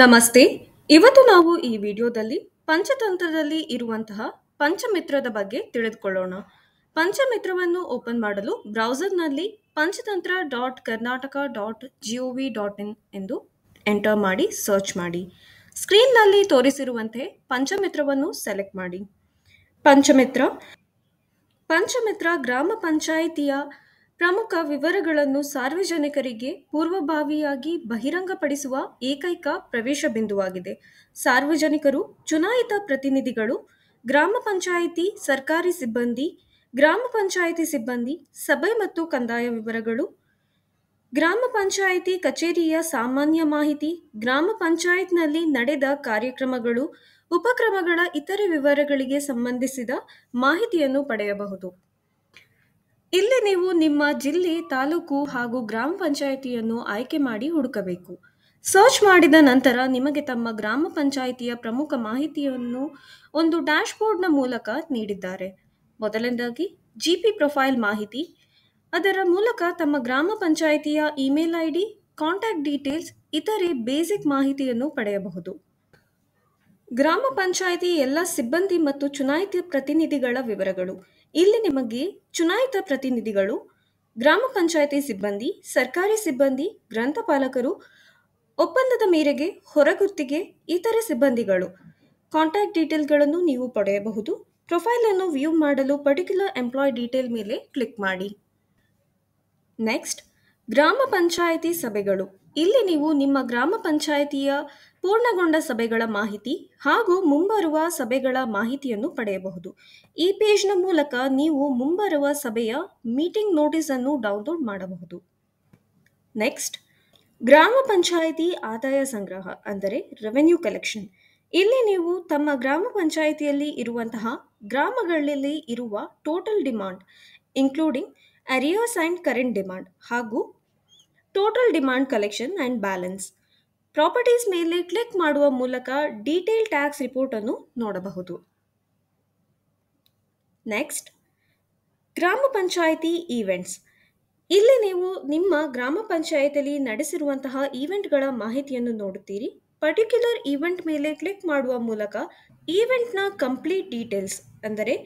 ನಮಸ್ತೆ ಇವತ್ತು ನಾವು ಈ ವಿಡಿಯೋದಲ್ಲಿ ಪಂಚತಂತ್ರದಲ್ಲಿ ಇರುವಂತಹ ಪಂಚಮಿತ್ರದ ಬಗ್ಗೆ ತಿಳಿದುಕೊಳ್ಳೋಣ ಪಂಚಮಿತ್ರವನ್ನು ಓಪನ್ ಮಾಡಲು ಬ್ರೌಸರ್ನಲ್ಲಿ Panchatantra dot Karnataka dot gov dot in ಎಂದು ಎಂಟರ್ ಮಾಡಿ ಸರ್ಚ್ ಮಾಡಿ ಸ್ಕ್ರೀನ್ನಲ್ಲಿ ತೋರಿಸಿರುವಂತೆ ಪಂಚಮಿತ್ರವನ್ನು ಸೆಲೆಕ್ಟ್ ಮಾಡಿ ಪಂಚಮಿತ್ರ ಪಂಚಮಿತ್ರ ಗ್ರಾಮ ಪಂಚಾಯಿತಿಯ ಪ್ರಮುಖ ವಿವರಗಳನ್ನು ಸಾರ್ವಜನಿಕರಿಗೆ ಪೂರ್ವಭಾವಿಯಾಗಿ ಬಹಿರಂಗಪಡಿಸುವ ಏಕೈಕ ಪ್ರವೇಶ ಬಿಂದುವಾಗಿದೆ ಸಾರ್ವಜನಿಕರು ಚುನಾಯಿತ ಪ್ರತಿನಿಧಿಗಳು ಗ್ರಾಮ ಪಂಚಾಯಿತಿ ಸರ್ಕಾರಿ ಸಿಬ್ಬಂದಿ ಗ್ರಾಮ ಪಂಚಾಯಿತಿ ಸಿಬ್ಬಂದಿ ಸಭೆ ಮತ್ತು ಕಂದಾಯ ವಿವರಗಳು ಗ್ರಾಮ ಪಂಚಾಯಿತಿ ಕಚೇರಿಯ ಸಾಮಾನ್ಯ ಮಾಹಿತಿ ಗ್ರಾಮ ಪಂಚಾಯತ್ನಲ್ಲಿ ನಡೆದ ಕಾರ್ಯಕ್ರಮಗಳು ಉಪಕ್ರಮಗಳ ಇತರೆ ವಿವರಗಳಿಗೆ ಸಂಬಂಧಿಸಿದ ಮಾಹಿತಿಯನ್ನು ಪಡೆಯಬಹುದು ಇಲ್ಲಿ ನೀವು ನಿಮ್ಮ ಜಿಲ್ಲೆ ತಾಲೂಕು ಹಾಗೂ ಗ್ರಾಮ ಪಂಚಾಯಿತಿಯನ್ನು ಆಯ್ಕೆ ಮಾಡಿ ಹುಡುಕಬೇಕು ಸರ್ಚ್ ಮಾಡಿದ ನಂತರ ನಿಮಗೆ ತಮ್ಮ ಗ್ರಾಮ ಪಂಚಾಯಿತಿಯ ಪ್ರಮುಖ ಮಾಹಿತಿಯನ್ನು ಒಂದು ಡ್ಯಾಶ್ ಬೋರ್ಡ್ನ ಮೂಲಕ ನೀಡಿದ್ದಾರೆ ಮೊದಲನೇದಾಗಿ ಜಿಪಿ ಪ್ರೊಫೈಲ್ ಮಾಹಿತಿ ಅದರ ಮೂಲಕ ತಮ್ಮ ಗ್ರಾಮ ಪಂಚಾಯಿತಿಯ email I D contact details ಇತರೆ ಬೇಸಿಕ್ ಮಾಹಿತಿಯನ್ನು ಪಡೆಯಬಹುದು ಗ್ರಾಮ ಪಂಚಾಯಿತಿ ಎಲ್ಲ ಸಿಬ್ಬಂದಿ ಮತ್ತು ಚುನಾಯಿತ ಪ್ರತಿನಿಧಿಗಳ ವಿವರಗಳು ಇಲ್ಲಿ ನಿಮಗೆ ಚುನಾಯಿತ ಪ್ರತಿನಿಧಿಗಳು ಗ್ರಾಮ ಪಂಚಾಯಿತಿ ಸಿಬ್ಬಂದಿ ಸರ್ಕಾರಿ ಸಿಬ್ಬಂದಿ ಗ್ರಂಥಪಾಲಕರು ಒಪ್ಪಂದದ ಮೇರೆಗೆ ಹೊರಗುತ್ತಿಗೆ ಇತರ ಸಿಬ್ಬಂದಿಗಳು ಕಾಂಟ್ಯಾಕ್ಟ್ ಡೀಟೇಲ್ಗಳನ್ನು ನೀವು ಪಡೆಯಬಹುದು ಪ್ರೊಫೈಲ್ ಅನ್ನು ವ್ಯೂ ಮಾಡಲು ಪರ್ಟಿಕ್ಯುಲರ್ ಎಂಪ್ಲಾಯ್ ಡೀಟೇಲ್ ಮೇಲೆ ಕ್ಲಿಕ್ ಮಾಡಿ ನೆಕ್ಸ್ಟ್ ಗ್ರಾಮ ಪಂಚಾಯಿತಿ ಸಭೆಗಳು ಇಲ್ಲಿ ನೀವು ನಿಮ್ಮ ಗ್ರಾಮ ಪಂಚಾಯಿತಿಯ ಪೂರ್ಣಗೊಂಡ ಸಭೆಗಳ ಮಾಹಿತಿ ಹಾಗೂ ಮುಂಬರುವ ಸಭೆಗಳ ಮಾಹಿತಿಯನ್ನು ಪಡೆಯಬಹುದು ಈ ಪೇಜ್ನ ಮೂಲಕ ನೀವು ಮುಂಬರುವ ಸಭೆಯ ಮೀಟಿಂಗ್ ನೋಟಿಸ್ ಅನ್ನು ಡೌನ್ಲೋಡ್ ಮಾಡಬಹುದು ನೆಕ್ಸ್ಟ್ ಗ್ರಾಮ ಪಂಚಾಯಿತಿ ಆದಾಯ ಸಂಗ್ರಹ ಅಂದರೆ ರೆವೆನ್ಯೂ ಕಲೆಕ್ಷನ್ ಇಲ್ಲಿ ನೀವು ತಮ್ಮ ಗ್ರಾಮ ಪಂಚಾಯಿತಿಯಲ್ಲಿ ಇರುವಂತಹ ಗ್ರಾಮಗಳಲ್ಲಿ ಇರುವ total demand including arrears and current demand ಹಾಗೂ total demand collection and balance properties ಮೇಲೆ ಕ್ಲಿಕ್ ಮಾಡುವ ಮೂಲಕ ಡೀಟೇಲ್ ಟ್ಯಾಕ್ಸ್ ರಿಪೋರ್ಟನ್ನು ನೋಡಬಹುದು ನೆಕ್ಸ್ಟ್ ಗ್ರಾಮ ಪಂಚಾಯಿತಿ ಈವೆಂಟ್ಸ್ ಇಲ್ಲಿ ನೀವು ನಿಮ್ಮ ಗ್ರಾಮ ಪಂಚಾಯತಿಯಲ್ಲಿ ನಡೆಸಿರುವಂತಹ ಈವೆಂಟ್ಗಳ ಮಾಹಿತಿಯನ್ನು ನೋಡುತ್ತೀರಿ ಪರ್ಟಿಕ್ಯುಲರ್ ಈವೆಂಟ್ ಮೇಲೆ ಕ್ಲಿಕ್ ಮಾಡುವ ಮೂಲಕ ಈವೆಂಟ್ನ ಕಂಪ್ಲೀಟ್ ಡೀಟೇಲ್ಸ್ ಅಂದರೆ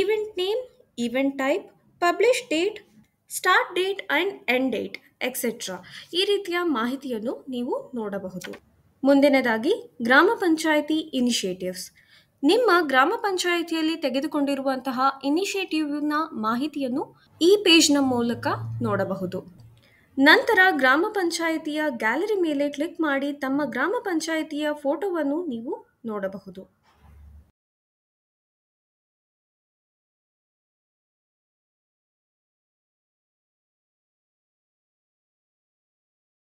event name event type publish date start date and end date etcetera ಈ ರೀತಿಯ ಮಾಹಿತಿಯನ್ನು ನೀವು ನೋಡಬಹುದು ಮುಂದಿನದಾಗಿ ಗ್ರಾಮ ಪಂಚಾಯಿತಿ ಇನಿಷಿಯೇಟಿವ್ಸ್ ನಿಮ್ಮ ಗ್ರಾಮ ಪಂಚಾಯಿತಿಯಲ್ಲಿ ತೆಗೆದುಕೊಂಡಿರುವಂತಹ ಇನಿಷಿಯೇಟಿವ್ನ ಮಾಹಿತಿಯನ್ನು ಈ ಪೇಜ್ನ ಮೂಲಕ ನೋಡಬಹುದು ನಂತರ ಗ್ರಾಮ ಪಂಚಾಯಿತಿಯ ಗ್ಯಾಲರಿ ಮೇಲೆ ಕ್ಲಿಕ್ ಮಾಡಿ ತಮ್ಮ ಗ್ರಾಮ ಪಂಚಾಯಿತಿಯ ಫೋಟೋವನ್ನು ನೀವು ನೋಡಬಹುದು